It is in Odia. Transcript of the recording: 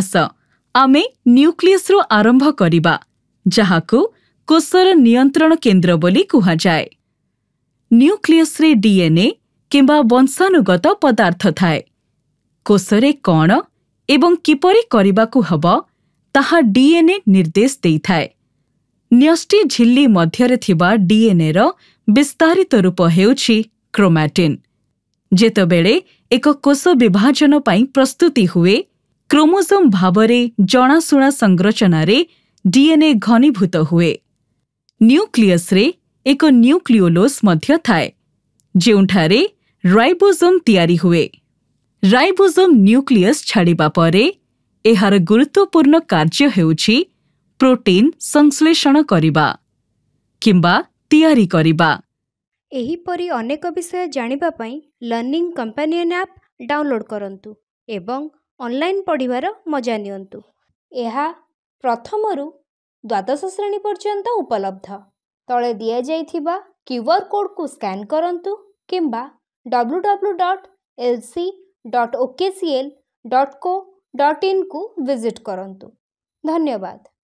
ବିକାଶ ଆମେ ନ୍ୟୁକ୍ଲିୟସ୍ରୁ ଆରମ୍ଭ କରିବା ଯାହାକୁ କୋଷର ନିୟନ୍ତ୍ରଣ କେନ୍ଦ୍ର ବୋଲି କୁହାଯାଏ ନ୍ୟୁକ୍ଲିୟସ୍ରେ ଡିଏନ୍ଏ କିମ୍ବା ବଂଶାନୁଗତ ପଦାର୍ଥ ଥାଏ କୋଷରେ କ'ଣ ଏବଂ କିପରି କରିବାକୁ ହେବ ତାହା ଡିଏନ୍ଏ ନିର୍ଦ୍ଦେଶ ଦେଇଥାଏ ନ୍ୟଷ୍ଟି ଝିଲ୍ଲି ମଧ୍ୟରେ ଥିବା ଡିଏନ୍ଏର ବିସ୍ତାରିତ ରୂପ ହେଉଛି କ୍ରୋମାଟିନ୍ ଯେତେବେଳେ ଏକ କୋଷ ବିଭାଜନ ପାଇଁ ପ୍ରସ୍ତୁତି ହୁଏ କ୍ରୋମୋସୋମ୍ ଭାବରେ ଜଣାଶୁଣା ସଂରଚନାରେ ଡିଏନ୍ଏ ଘନୀଭୂତ ହୁଏ ନ୍ୟୁକ୍ଲିୟସ୍ରେ ଏକ ନ୍ୟୁକ୍ଲିଓଲୋସ୍ ମଧ୍ୟ ଥାଏ ଯେଉଁଠାରେ ରାଇବୋସୋମ୍ ତିଆରି ହୁଏ ରାଇବୋସୋମ୍ ନ୍ୟୁକ୍ଲିୟସ୍ ଛାଡ଼ିବା ପରେ ଏହାର ଗୁରୁତ୍ୱପୂର୍ଣ୍ଣ କାର୍ଯ୍ୟ ହେଉଛି ପ୍ରୋଟିନ୍ ସଂଶ୍ଳେଷଣ କରିବା କିମ୍ବା ତିଆରି କରିବା ଏହିପରି ଅନେକ ବିଷୟ ଜାଣିବା ପାଇଁ ଲର୍ଣ୍ଣିଂ କମ୍ପାନିଅନ୍ ଆପ୍ ଡାଉନଲୋଡ଼୍ କରନ୍ତୁ ଏବଂ ଅନଲାଇନ୍ ପଢ଼ିବାର ମଜା ନିଅନ୍ତୁ ଏହା ପ୍ରଥମରୁ ଦ୍ୱାଦଶ ଶ୍ରେଣୀ ପର୍ଯ୍ୟନ୍ତ ଉପଲବ୍ଧ ତଳେ ଦିଆଯାଇଥିବା କ୍ୟୁଆର୍ କୋଡ଼୍କୁ ସ୍କାନ୍ କରନ୍ତୁ କିମ୍ବା W W dot L C dot O K C L dot co dot ଇନ୍କୁ ଭିଜିଟ୍ କରନ୍ତୁ ଧନ୍ୟବାଦ